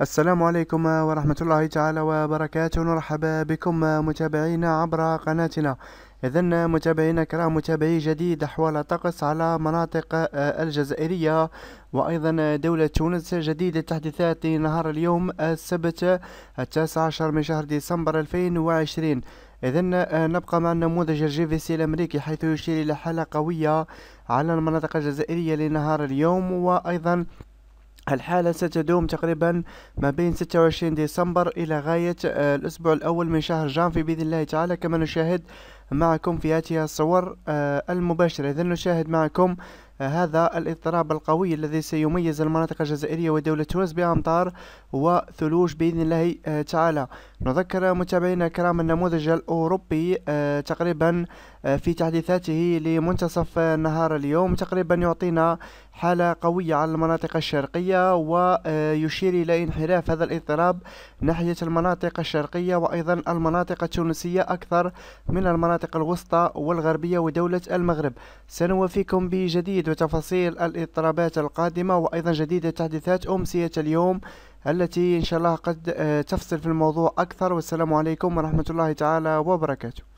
السلام عليكم ورحمة الله تعالى وبركاته مرحبا بكم متابعينا عبر قناتنا إذا متابعينا الكرام متابعي جديد أحوال طقس على مناطق آه، الجزائرية وأيضا دولة تونس جديد التحديثات نهار اليوم السبت التاسع عشر من شهر ديسمبر 2020 إذا آه، نبقى مع النموذج الجي في سي الأمريكي حيث يشير إلى حالة قوية على المناطق الجزائرية لنهار اليوم وأيضا الحالة ستدوم تقريبا ما بين 26 ديسمبر إلى غاية آه، الأسبوع الأول من شهر جانفي بإذن الله تعالى كما نشاهد معكم في هذه الصور آه، المباشرة إذا نشاهد معكم آه، هذا الاضطراب القوي الذي سيميز المناطق الجزائرية ودولة تونس بأمطار وثلوج بإذن الله تعالى نذكر متابعينا الكرام النموذج الأوروبي تقريبا في تحديثاته لمنتصف نهار اليوم تقريبا يعطينا حالة قوية على المناطق الشرقية ويشير إلى انحراف هذا الاضطراب ناحية المناطق الشرقية وأيضا المناطق التونسية أكثر من المناطق الوسطى والغربية ودولة المغرب سنوافيكم بجديد وتفاصيل الاضطرابات القادمة وأيضا جديد التحديثات أمسية اليوم التي إن شاء الله قد آه، تفصل في الموضوع أكثر والسلام عليكم ورحمة الله تعالى وبركاته